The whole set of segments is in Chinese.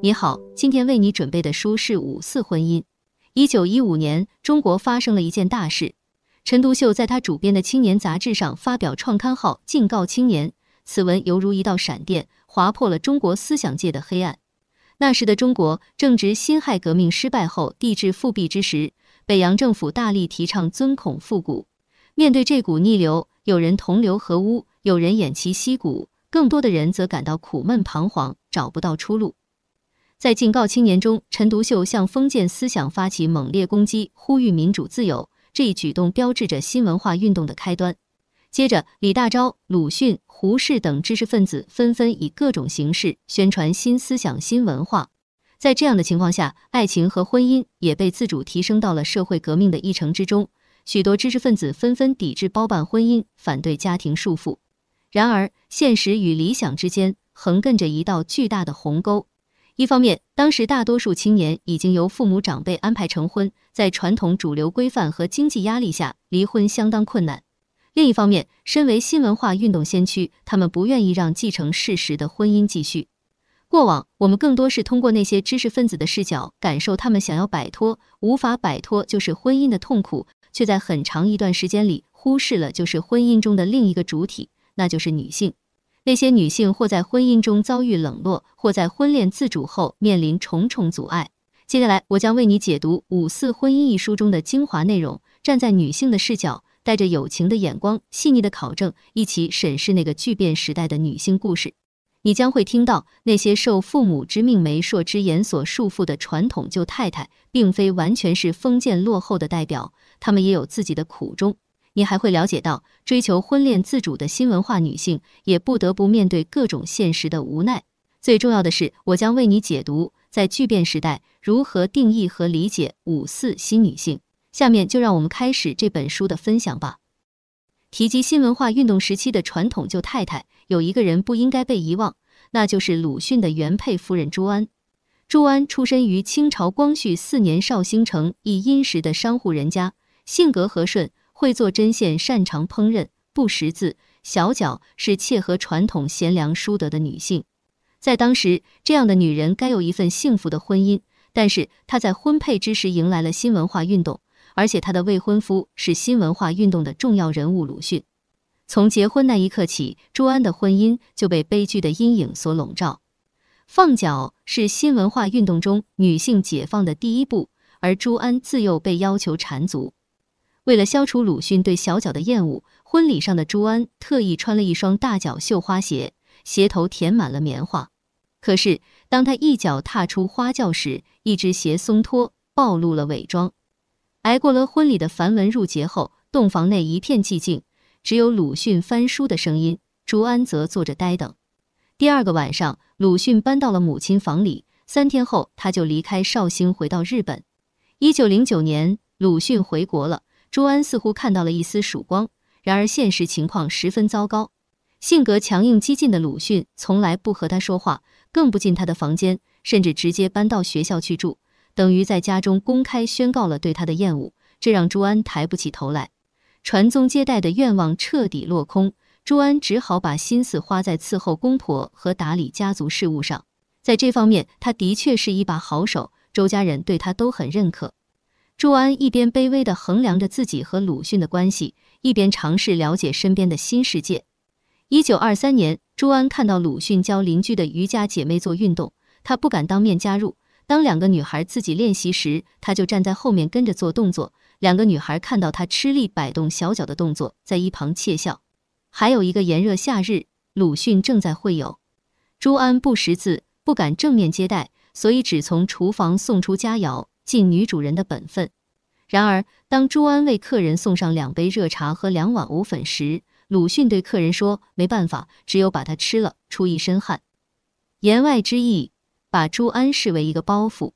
你好，今天为你准备的书是《五四婚姻》。一九一五年，中国发生了一件大事。陈独秀在他主编的《青年杂志》上发表创刊号，敬告青年。此文犹如一道闪电，划破了中国思想界的黑暗。那时的中国正值辛亥革命失败后帝制复辟之时，北洋政府大力提倡尊孔复古。面对这股逆流，有人同流合污，有人偃旗息鼓，更多的人则感到苦闷彷徨，找不到出路。在《警告青年》中，陈独秀向封建思想发起猛烈攻击，呼吁民主自由。这一举动标志着新文化运动的开端。接着，李大钊、鲁迅、胡适等知识分子纷纷以各种形式宣传新思想、新文化。在这样的情况下，爱情和婚姻也被自主提升到了社会革命的议程之中。许多知识分子纷纷抵制包办婚姻，反对家庭束缚。然而，现实与理想之间横亘着一道巨大的鸿沟。一方面，当时大多数青年已经由父母长辈安排成婚，在传统主流规范和经济压力下，离婚相当困难。另一方面，身为新文化运动先驱，他们不愿意让继承事实的婚姻继续。过往，我们更多是通过那些知识分子的视角感受他们想要摆脱、无法摆脱就是婚姻的痛苦，却在很长一段时间里忽视了就是婚姻中的另一个主体，那就是女性。那些女性或在婚姻中遭遇冷落，或在婚恋自主后面临重重阻碍。接下来，我将为你解读《五四婚姻》一书中的精华内容，站在女性的视角，带着友情的眼光，细腻的考证，一起审视那个巨变时代的女性故事。你将会听到那些受父母之命、媒妁之言所束缚的传统旧太太，并非完全是封建落后的代表，她们也有自己的苦衷。你还会了解到，追求婚恋自主的新文化女性也不得不面对各种现实的无奈。最重要的是，我将为你解读在巨变时代如何定义和理解五四新女性。下面就让我们开始这本书的分享吧。提及新文化运动时期的传统旧太太，有一个人不应该被遗忘，那就是鲁迅的原配夫人朱安。朱安出身于清朝光绪四年绍兴城一殷实的商户人家，性格和顺。会做针线，擅长烹饪，不识字，小脚是切合传统贤良淑德的女性。在当时，这样的女人该有一份幸福的婚姻。但是她在婚配之时迎来了新文化运动，而且她的未婚夫是新文化运动的重要人物鲁迅。从结婚那一刻起，朱安的婚姻就被悲剧的阴影所笼罩。放脚是新文化运动中女性解放的第一步，而朱安自幼被要求缠足。为了消除鲁迅对小脚的厌恶，婚礼上的朱安特意穿了一双大脚绣花鞋，鞋头填满了棉花。可是，当他一脚踏出花轿时，一只鞋松脱，暴露了伪装。挨过了婚礼的繁文缛节后，洞房内一片寂静，只有鲁迅翻书的声音。朱安则坐着呆等。第二个晚上，鲁迅搬到了母亲房里。三天后，他就离开绍兴，回到日本。一九零九年，鲁迅回国了。朱安似乎看到了一丝曙光，然而现实情况十分糟糕。性格强硬激进的鲁迅从来不和他说话，更不进他的房间，甚至直接搬到学校去住，等于在家中公开宣告了对他的厌恶，这让朱安抬不起头来。传宗接代的愿望彻底落空，朱安只好把心思花在伺候公婆和打理家族事务上。在这方面，他的确是一把好手，周家人对他都很认可。朱安一边卑微的衡量着自己和鲁迅的关系，一边尝试了解身边的新世界。一九二三年，朱安看到鲁迅教邻居的余家姐妹做运动，他不敢当面加入。当两个女孩自己练习时，他就站在后面跟着做动作。两个女孩看到他吃力摆动小脚的动作，在一旁窃笑。还有一个炎热夏日，鲁迅正在会友，朱安不识字，不敢正面接待，所以只从厨房送出佳肴。尽女主人的本分。然而，当朱安为客人送上两杯热茶和两碗藕粉时，鲁迅对客人说：“没办法，只有把它吃了，出一身汗。”言外之意，把朱安视为一个包袱。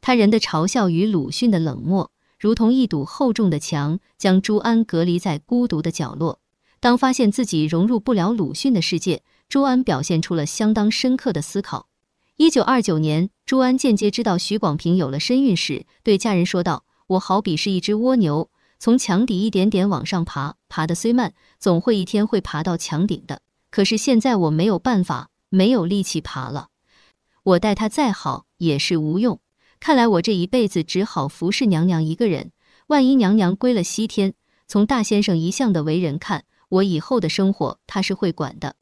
他人的嘲笑与鲁迅的冷漠，如同一堵厚重的墙，将朱安隔离在孤独的角落。当发现自己融入不了鲁迅的世界，朱安表现出了相当深刻的思考。一九二九年，朱安间接知道许广平有了身孕时，对家人说道：“我好比是一只蜗牛，从墙底一点点往上爬，爬得虽慢，总会一天会爬到墙顶的。可是现在我没有办法，没有力气爬了。我待他再好也是无用，看来我这一辈子只好服侍娘娘一个人。万一娘娘归了西天，从大先生一向的为人看，我以后的生活他是会管的。”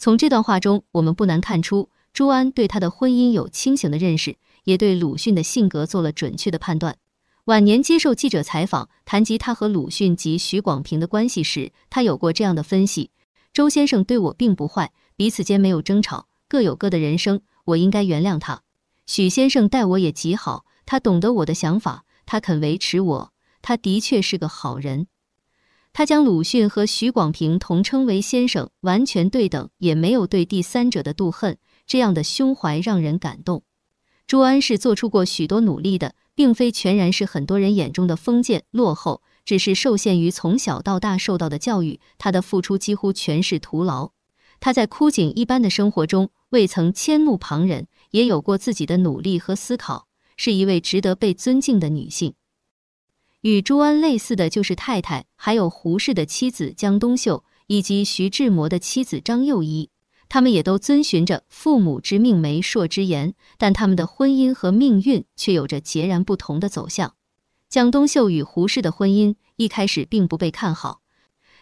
从这段话中，我们不难看出。朱安对他的婚姻有清醒的认识，也对鲁迅的性格做了准确的判断。晚年接受记者采访，谈及他和鲁迅及许广平的关系时，他有过这样的分析：周先生对我并不坏，彼此间没有争吵，各有各的人生，我应该原谅他。许先生待我也极好，他懂得我的想法，他肯维持我，他的确是个好人。他将鲁迅和许广平同称为先生，完全对等，也没有对第三者的妒恨，这样的胸怀让人感动。朱安是做出过许多努力的，并非全然是很多人眼中的封建落后，只是受限于从小到大受到的教育，她的付出几乎全是徒劳。她在枯井一般的生活中未曾迁怒旁人，也有过自己的努力和思考，是一位值得被尊敬的女性。与朱安类似的就是太太，还有胡适的妻子江冬秀以及徐志摩的妻子张幼仪，他们也都遵循着父母之命媒妁之言，但他们的婚姻和命运却有着截然不同的走向。江冬秀与胡适的婚姻一开始并不被看好，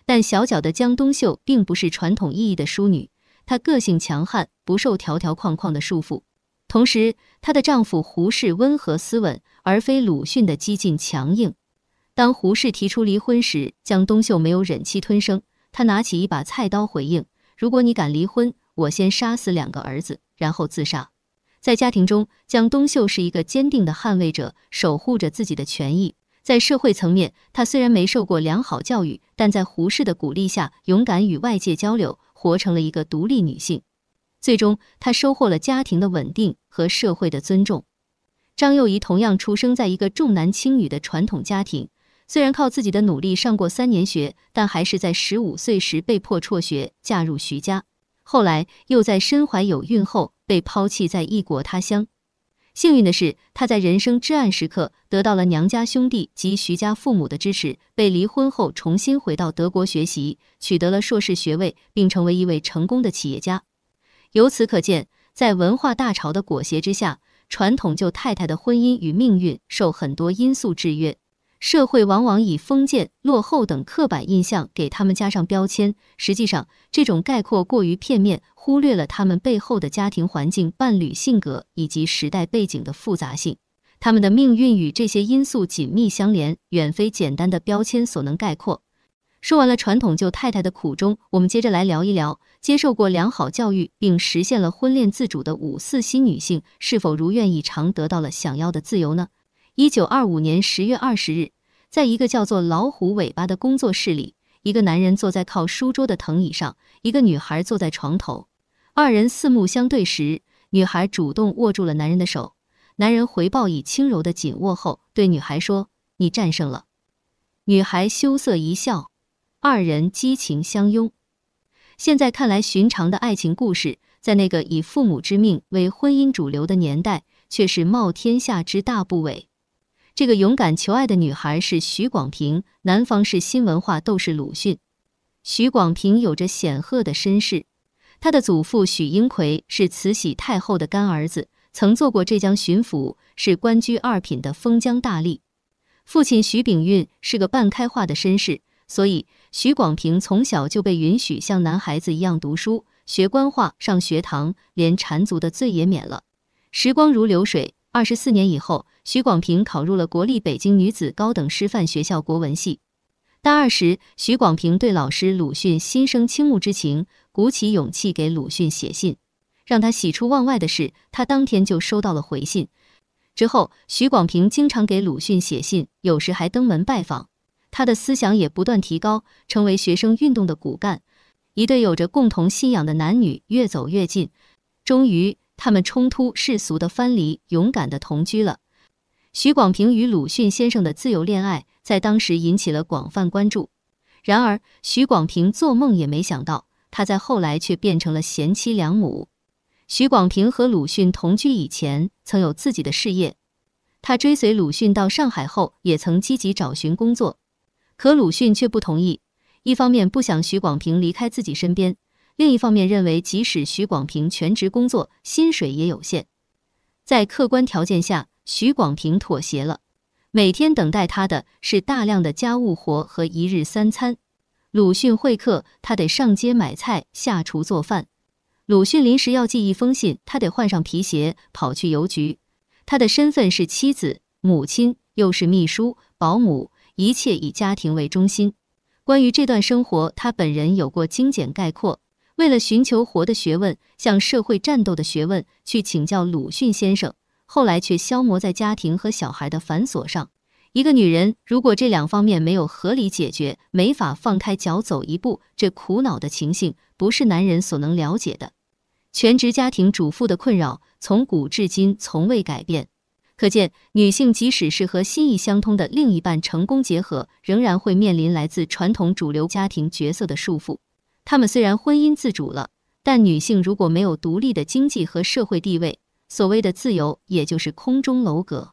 但小脚的江冬秀并不是传统意义的淑女，她个性强悍，不受条条框框的束缚。同时，她的丈夫胡适温和斯文，而非鲁迅的激进强硬。当胡适提出离婚时，江冬秀没有忍气吞声，她拿起一把菜刀回应：“如果你敢离婚，我先杀死两个儿子，然后自杀。”在家庭中，江冬秀是一个坚定的捍卫者，守护着自己的权益。在社会层面，她虽然没受过良好教育，但在胡适的鼓励下，勇敢与外界交流，活成了一个独立女性。最终，她收获了家庭的稳定和社会的尊重。张幼仪同样出生在一个重男轻女的传统家庭。虽然靠自己的努力上过三年学，但还是在十五岁时被迫辍学，嫁入徐家。后来又在身怀有孕后被抛弃在异国他乡。幸运的是，她在人生至暗时刻得到了娘家兄弟及徐家父母的支持。被离婚后，重新回到德国学习，取得了硕士学位，并成为一位成功的企业家。由此可见，在文化大潮的裹挟之下，传统旧太太的婚姻与命运受很多因素制约。社会往往以封建、落后等刻板印象给他们加上标签，实际上这种概括过于片面，忽略了他们背后的家庭环境、伴侣性格以及时代背景的复杂性。他们的命运与这些因素紧密相连，远非简单的标签所能概括。说完了传统旧太太的苦衷，我们接着来聊一聊接受过良好教育并实现了婚恋自主的五四新女性，是否如愿以偿得到了想要的自由呢？一九二五年十月二十日，在一个叫做“老虎尾巴”的工作室里，一个男人坐在靠书桌的藤椅上，一个女孩坐在床头。二人四目相对时，女孩主动握住了男人的手，男人回报以轻柔的紧握后，对女孩说：“你战胜了。”女孩羞涩一笑，二人激情相拥。现在看来，寻常的爱情故事，在那个以父母之命为婚姻主流的年代，却是冒天下之大不韪。这个勇敢求爱的女孩是徐广平，男方是新文化斗士鲁迅。徐广平有着显赫的身世，他的祖父许英奎是慈禧太后的干儿子，曾做过浙江巡抚，是官居二品的封疆大吏。父亲徐秉运是个半开化的绅士，所以徐广平从小就被允许像男孩子一样读书、学官话、上学堂，连缠足的罪也免了。时光如流水，二十四年以后。徐广平考入了国立北京女子高等师范学校国文系。大二时，徐广平对老师鲁迅心生倾慕之情，鼓起勇气给鲁迅写信。让他喜出望外的是，他当天就收到了回信。之后，徐广平经常给鲁迅写信，有时还登门拜访。他的思想也不断提高，成为学生运动的骨干。一对有着共同信仰的男女越走越近，终于，他们冲突世俗的藩篱，勇敢的同居了。徐广平与鲁迅先生的自由恋爱在当时引起了广泛关注。然而，徐广平做梦也没想到，他在后来却变成了贤妻良母。徐广平和鲁迅同居以前，曾有自己的事业。他追随鲁迅到上海后，也曾积极找寻工作。可鲁迅却不同意，一方面不想徐广平离开自己身边，另一方面认为即使徐广平全职工作，薪水也有限。在客观条件下。许广平妥协了，每天等待他的是大量的家务活和一日三餐。鲁迅会客，他得上街买菜、下厨做饭；鲁迅临时要寄一封信，他得换上皮鞋跑去邮局。他的身份是妻子、母亲，又是秘书、保姆，一切以家庭为中心。关于这段生活，他本人有过精简概括：为了寻求活的学问、向社会战斗的学问，去请教鲁迅先生。后来却消磨在家庭和小孩的繁琐上。一个女人如果这两方面没有合理解决，没法放开脚走一步，这苦恼的情形不是男人所能了解的。全职家庭主妇的困扰从古至今从未改变。可见，女性即使是和心意相通的另一半成功结合，仍然会面临来自传统主流家庭角色的束缚。她们虽然婚姻自主了，但女性如果没有独立的经济和社会地位，所谓的自由，也就是空中楼阁。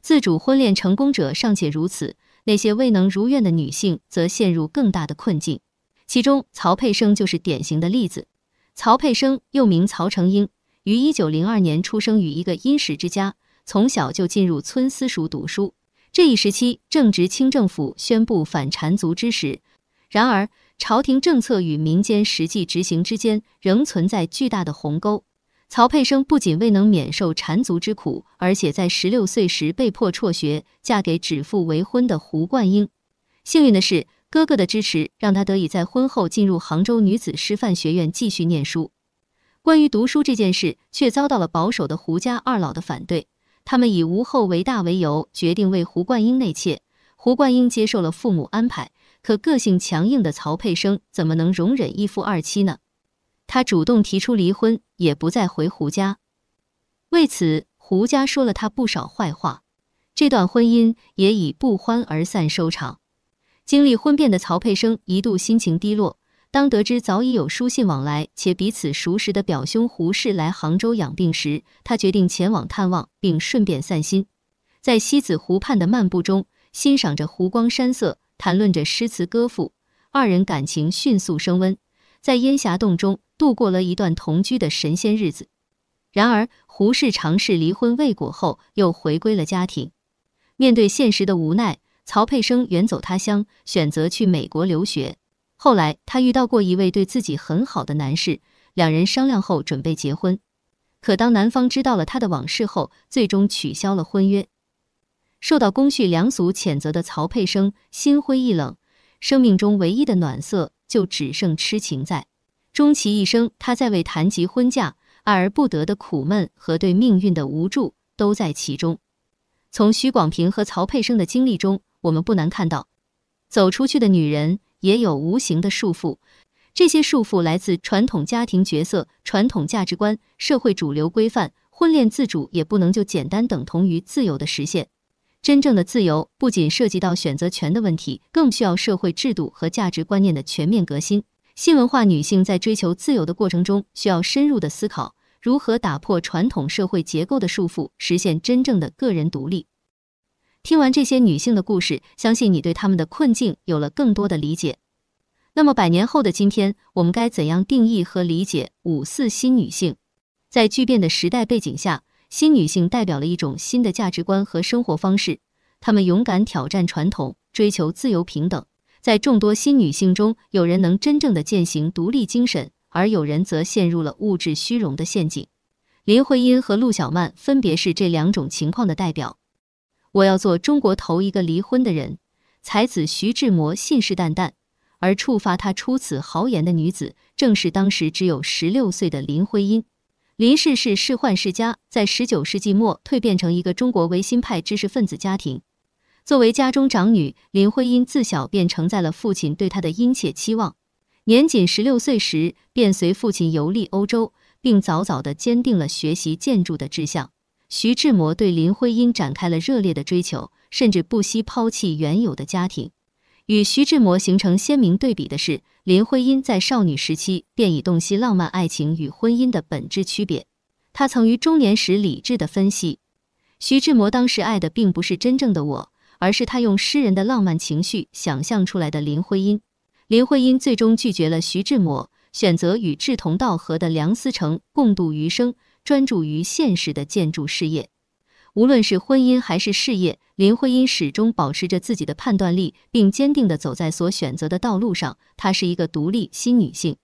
自主婚恋成功者尚且如此，那些未能如愿的女性则陷入更大的困境。其中，曹佩生就是典型的例子。曹佩生又名曹成英，于一九零二年出生于一个殷实之家，从小就进入村私塾读书。这一时期正值清政府宣布反缠足之时，然而朝廷政策与民间实际执行之间仍存在巨大的鸿沟。曹佩生不仅未能免受缠足之苦，而且在十六岁时被迫辍学，嫁给指腹为婚的胡冠英。幸运的是，哥哥的支持让他得以在婚后进入杭州女子师范学院继续念书。关于读书这件事，却遭到了保守的胡家二老的反对。他们以无后为大为由，决定为胡冠英内妾。胡冠英接受了父母安排，可个性强硬的曹佩生怎么能容忍一夫二妻呢？他主动提出离婚。也不再回胡家，为此胡家说了他不少坏话，这段婚姻也以不欢而散收场。经历婚变的曹佩生一度心情低落，当得知早已有书信往来且彼此熟识的表兄胡适来杭州养病时，他决定前往探望，并顺便散心。在西子湖畔的漫步中，欣赏着湖光山色，谈论着诗词歌赋，二人感情迅速升温。在烟霞洞中。度过了一段同居的神仙日子，然而胡适尝试离婚未果后，又回归了家庭。面对现实的无奈，曹佩生远走他乡，选择去美国留学。后来，他遇到过一位对自己很好的男士，两人商量后准备结婚，可当男方知道了他的往事后，最终取消了婚约。受到公序良俗谴责的曹佩生心灰意冷，生命中唯一的暖色就只剩痴情在。终其一生，他在为谈及婚嫁爱而不得的苦闷和对命运的无助都在其中。从徐广平和曹佩生的经历中，我们不难看到，走出去的女人也有无形的束缚。这些束缚来自传统家庭角色、传统价值观、社会主流规范。婚恋自主也不能就简单等同于自由的实现。真正的自由不仅涉及到选择权的问题，更需要社会制度和价值观念的全面革新。新文化女性在追求自由的过程中，需要深入的思考如何打破传统社会结构的束缚，实现真正的个人独立。听完这些女性的故事，相信你对她们的困境有了更多的理解。那么，百年后的今天，我们该怎样定义和理解五四新女性？在巨变的时代背景下，新女性代表了一种新的价值观和生活方式。她们勇敢挑战传统，追求自由平等。在众多新女性中，有人能真正的践行独立精神，而有人则陷入了物质虚荣的陷阱。林徽因和陆小曼分别是这两种情况的代表。我要做中国头一个离婚的人，才子徐志摩信誓旦旦，而触发他出此豪言的女子，正是当时只有十六岁的林徽因。林氏是仕宦世家，在十九世纪末蜕变成一个中国维新派知识分子家庭。作为家中长女，林徽因自小便承载了父亲对她的殷切期望。年仅十六岁时，便随父亲游历欧洲，并早早地坚定了学习建筑的志向。徐志摩对林徽因展开了热烈的追求，甚至不惜抛弃原有的家庭。与徐志摩形成鲜明对比的是，林徽因在少女时期便已洞悉浪漫爱情与婚姻的本质区别。她曾于中年时理智地分析，徐志摩当时爱的并不是真正的我。而是他用诗人的浪漫情绪想象出来的林徽因。林徽因最终拒绝了徐志摩，选择与志同道合的梁思成共度余生，专注于现实的建筑事业。无论是婚姻还是事业，林徽因始终保持着自己的判断力，并坚定地走在所选择的道路上。她是一个独立新女性。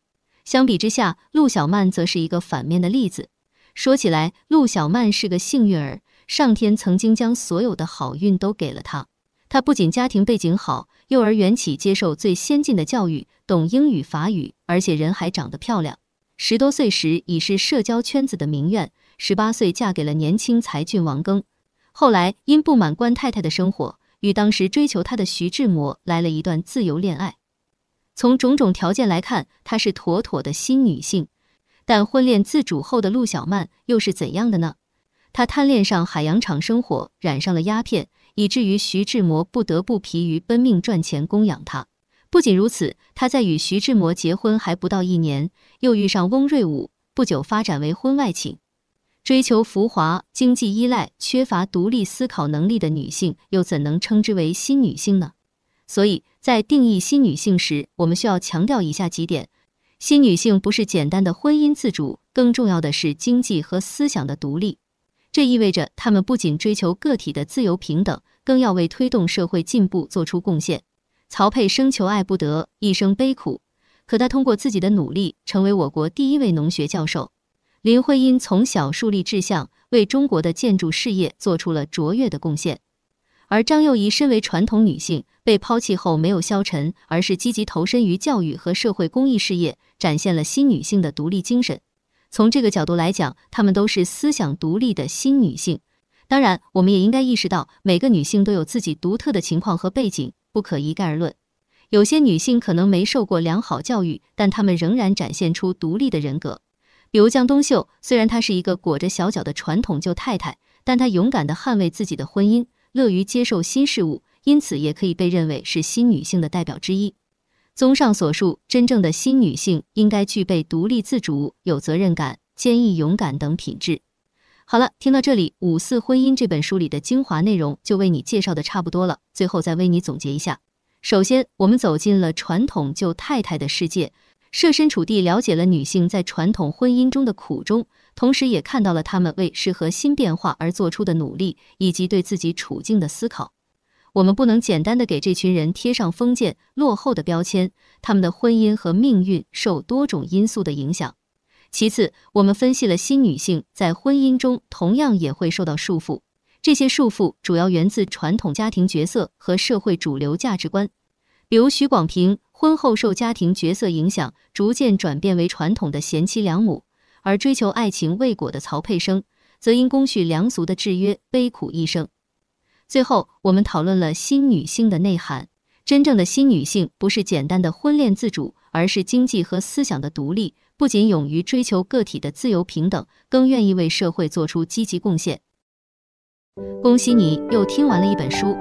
相比之下，陆小曼则是一个反面的例子。说起来，陆小曼是个幸运儿。上天曾经将所有的好运都给了他，他不仅家庭背景好，幼儿园起接受最先进的教育，懂英语法语，而且人还长得漂亮。十多岁时已是社交圈子的名媛，十八岁嫁给了年轻才俊王庚。后来因不满关太太的生活，与当时追求她的徐志摩来了一段自由恋爱。从种种条件来看，她是妥妥的新女性，但婚恋自主后的陆小曼又是怎样的呢？他贪恋上海洋场生活，染上了鸦片，以至于徐志摩不得不疲于奔命赚钱供养他。不仅如此，他在与徐志摩结婚还不到一年，又遇上翁瑞武，不久发展为婚外情。追求浮华、经济依赖、缺乏独立思考能力的女性，又怎能称之为新女性呢？所以，在定义新女性时，我们需要强调以下几点：新女性不是简单的婚姻自主，更重要的是经济和思想的独立。这意味着他们不仅追求个体的自由平等，更要为推动社会进步做出贡献。曹佩生求爱不得，一生悲苦，可他通过自己的努力成为我国第一位农学教授。林徽因从小树立志向，为中国的建筑事业做出了卓越的贡献。而张幼仪身为传统女性，被抛弃后没有消沉，而是积极投身于教育和社会公益事业，展现了新女性的独立精神。从这个角度来讲，她们都是思想独立的新女性。当然，我们也应该意识到，每个女性都有自己独特的情况和背景，不可一概而论。有些女性可能没受过良好教育，但她们仍然展现出独立的人格。比如江东秀虽然她是一个裹着小脚的传统旧太太，但她勇敢地捍卫自己的婚姻，乐于接受新事物，因此也可以被认为是新女性的代表之一。综上所述，真正的新女性应该具备独立自主、有责任感、坚毅勇敢等品质。好了，听到这里，《五四婚姻》这本书里的精华内容就为你介绍的差不多了。最后再为你总结一下：首先，我们走进了传统旧太太的世界，设身处地了解了女性在传统婚姻中的苦衷，同时也看到了她们为适合新变化而做出的努力，以及对自己处境的思考。我们不能简单的给这群人贴上封建落后的标签，他们的婚姻和命运受多种因素的影响。其次，我们分析了新女性在婚姻中同样也会受到束缚，这些束缚主要源自传统家庭角色和社会主流价值观。比如，徐广平婚后受家庭角色影响，逐渐转变为传统的贤妻良母；而追求爱情未果的曹佩生，则因公序良俗的制约，悲苦一生。最后，我们讨论了新女性的内涵。真正的新女性不是简单的婚恋自主，而是经济和思想的独立。不仅勇于追求个体的自由平等，更愿意为社会做出积极贡献。恭喜你，又听完了一本书。